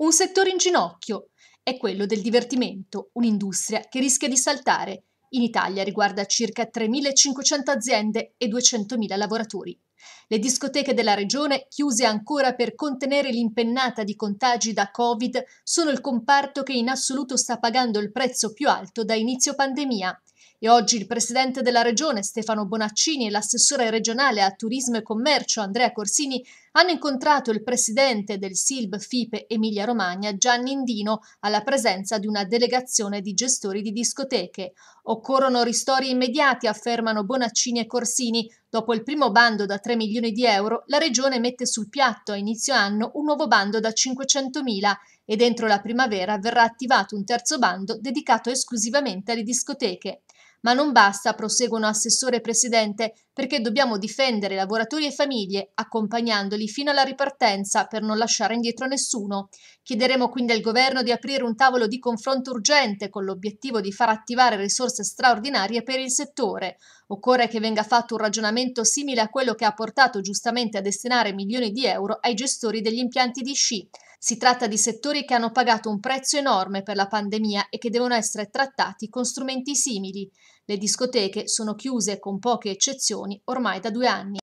Un settore in ginocchio è quello del divertimento, un'industria che rischia di saltare. In Italia riguarda circa 3.500 aziende e 200.000 lavoratori. Le discoteche della regione, chiuse ancora per contenere l'impennata di contagi da Covid, sono il comparto che in assoluto sta pagando il prezzo più alto da inizio pandemia. E oggi il presidente della regione Stefano Bonaccini e l'assessore regionale a turismo e commercio Andrea Corsini hanno incontrato il presidente del SILB FIPE Emilia Romagna Gianni Indino alla presenza di una delegazione di gestori di discoteche. Occorrono ristori immediati, affermano Bonaccini e Corsini. Dopo il primo bando da 3 milioni di euro, la regione mette sul piatto a inizio anno un nuovo bando da 500 mila e entro la primavera verrà attivato un terzo bando dedicato esclusivamente alle discoteche. Ma non basta, proseguono assessore e presidente, perché dobbiamo difendere lavoratori e famiglie, accompagnandoli fino alla ripartenza per non lasciare indietro nessuno. Chiederemo quindi al governo di aprire un tavolo di confronto urgente con l'obiettivo di far attivare risorse straordinarie per il settore. Occorre che venga fatto un ragionamento simile a quello che ha portato giustamente a destinare milioni di euro ai gestori degli impianti di sci. Si tratta di settori che hanno pagato un prezzo enorme per la pandemia e che devono essere trattati con strumenti simili. Le discoteche sono chiuse, con poche eccezioni, ormai da due anni.